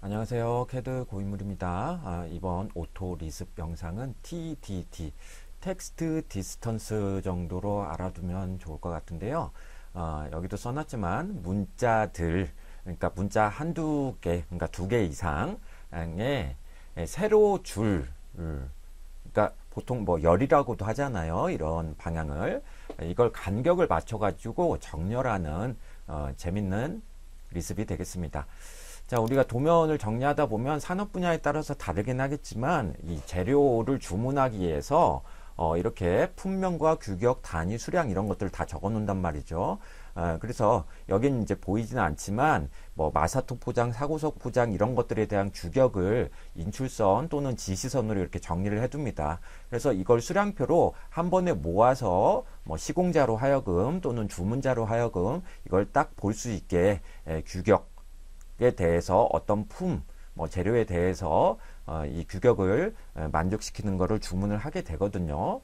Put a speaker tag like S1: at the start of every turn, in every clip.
S1: 안녕하세요. 캐드 고인물입니다. 아, 이번 오토 리습 영상은 TDD, 텍스트 디스턴스 정도로 알아두면 좋을 것 같은데요. 아, 여기도 써놨지만 문자들, 그러니까 문자 한두 개, 그러니까 두 개 이상의 세로 줄, 그러니까 보통 뭐 열이라고도 하잖아요. 이런 방향을 이걸 간격을 맞춰 가지고 정렬하는 어, 재밌는 리습이 되겠습니다. 자, 우리가 도면을 정리하다 보면 산업 분야에 따라서 다르긴 하겠지만 이 재료를 주문하기 위해서 어, 이렇게 품명과 규격, 단위, 수량 이런 것들을 다 적어 놓는단 말이죠. 아, 그래서 여긴 이제 보이지는 않지만 뭐 마사토 포장, 사고석 포장 이런 것들에 대한 규격을 인출선 또는 지시선으로 이렇게 정리를 해둡니다. 그래서 이걸 수량표로 한 번에 모아서 뭐 시공자로 하여금 또는 주문자로 하여금 이걸 딱 볼 수 있게 규격 대해서 어떤 품, 뭐 재료에 대해서 어, 이 규격을 만족시키는 것을 주문을 하게 되거든요.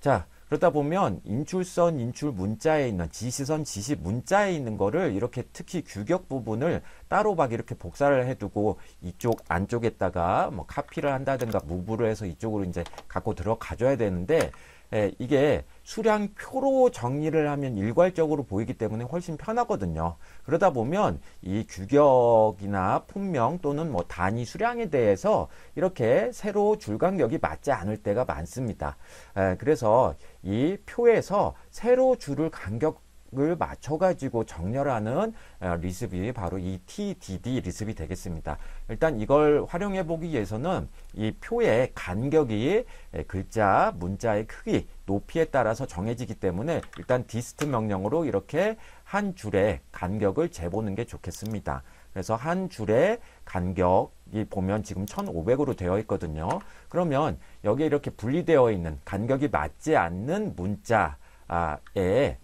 S1: 자, 그러다 보면 인출선 인출 문자에 있는 지시선 지시 문자에 있는 거를 이렇게 특히 규격 부분을 따로 막 이렇게 복사를 해두고 이쪽 안쪽에다가 뭐 카피를 한다든가 무브를 해서 이쪽으로 이제 갖고 들어가줘야 되는데 예, 이게 수량표로 정리를 하면 일괄적으로 보이기 때문에 훨씬 편하거든요. 그러다 보면 이 규격이나 품명 또는 뭐 단위 수량에 대해서 이렇게 세로 줄간격이 맞지 않을 때가 많습니다. 예, 그래서 이 표에서 세로 줄을 간격 을 맞춰가지고 정렬하는 어, 리습이 바로 이 TDD 리습이 되겠습니다. 일단 이걸 활용해 보기 위해서는 이 표의 간격이 글자, 문자의 크기, 높이에 따라서 정해지기 때문에 일단 디스트 명령으로 이렇게 한 줄의 간격을 재보는 게 좋겠습니다. 그래서 한 줄의 간격이 보면 지금 1500으로 되어 있거든요. 그러면 여기에 이렇게 분리되어 있는 간격이 맞지 않는 문자에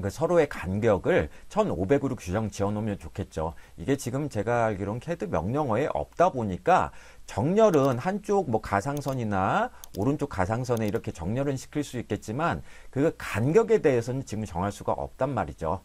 S1: 그 서로의 간격을 1500으로 규정 지어놓으면 좋겠죠. 이게 지금 제가 알기로는 캐드 명령어에 없다 보니까 정렬은 한쪽 뭐 가상선이나 오른쪽 가상선에 이렇게 정렬은 시킬 수 있겠지만 그 간격에 대해서는 지금 정할 수가 없단 말이죠.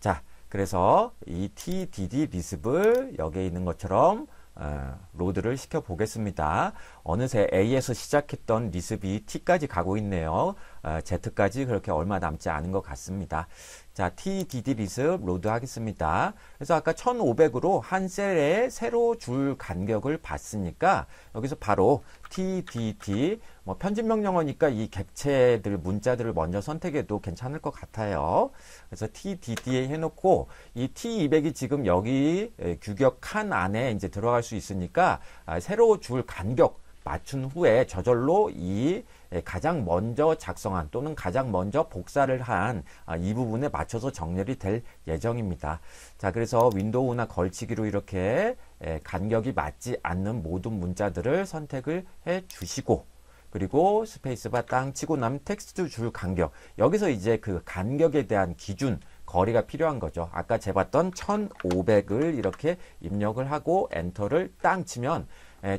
S1: 자, 그래서 이 TDD 리습을 여기에 있는 것처럼 어, 로드를 시켜보겠습니다. 어느새 A에서 시작했던 리습이 T까지 가고 있네요. 어, Z까지 그렇게 얼마 남지 않은 것 같습니다. 자, TDD 리습 로드 하겠습니다. 그래서 아까 1500으로 한 셀에 새로줄 간격을 봤으니까 여기서 바로 TDD 뭐 편집명 영어니까 이 객체들 문자들을 먼저 선택해도 괜찮을 것 같아요. 그래서 TDD에 해놓고 이 T200이 지금 여기 규격 칸 안에 이제 들어갈 수 있으니까 아, 새로줄 간격 맞춘 후에 저절로 이 예, 가장 먼저 작성한 또는 가장 먼저 복사를 한이 아, 부분에 맞춰서 정렬이 될 예정입니다. 자, 그래서 윈도우나 걸치기로 이렇게 예, 간격이 맞지 않는 모든 문자들을 선택을 해 주시고 그리고 스페이스바 땅 치고 남 텍스트 줄 간격 여기서 이제 그 간격에 대한 기준 거리가 필요한 거죠. 아까 재봤던 1500을 이렇게 입력을 하고 엔터를 땅 치면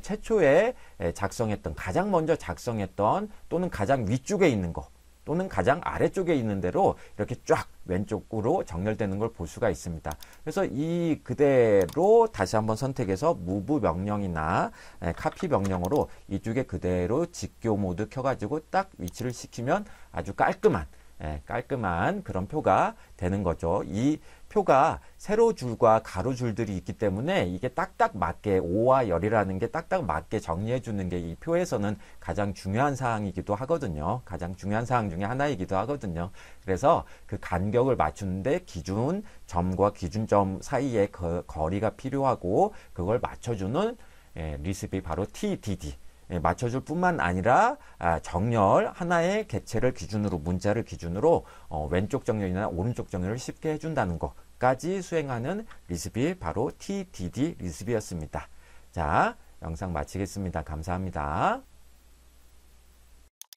S1: 최초에 작성했던 가장 먼저 작성했던 또는 가장 위쪽에 있는 것 또는 가장 아래쪽에 있는 대로 이렇게 쫙 왼쪽으로 정렬되는 걸 볼 수가 있습니다. 그래서 이 그대로 다시 한번 선택해서 무브 명령이나 카피 명령으로 이쪽에 그대로 직교 모드 켜가지고 딱 위치를 시키면 아주 깔끔한 예, 깔끔한 그런 표가 되는 거죠. 이 표가 세로줄과 가로줄들이 있기 때문에 이게 딱딱 맞게 5와 열이라는 게 딱딱 맞게 정리해 주는 게 이 표에서는 가장 중요한 사항이기도 하거든요. 가장 중요한 사항 중에 하나이기도 하거든요. 그래서 그 간격을 맞추는데 기준 점과 기준점 사이의 거, 거리가 필요하고 그걸 맞춰주는 예, 리스비 바로 TDD 예, 맞춰줄 뿐만 아니라 아, 정렬 하나의 개체를 기준으로 문자를 기준으로 어, 왼쪽 정렬이나 오른쪽 정렬을 쉽게 해준다는 것까지 수행하는 리스비 바로 TDD 리스비였습니다. 자 영상 마치겠습니다. 감사합니다.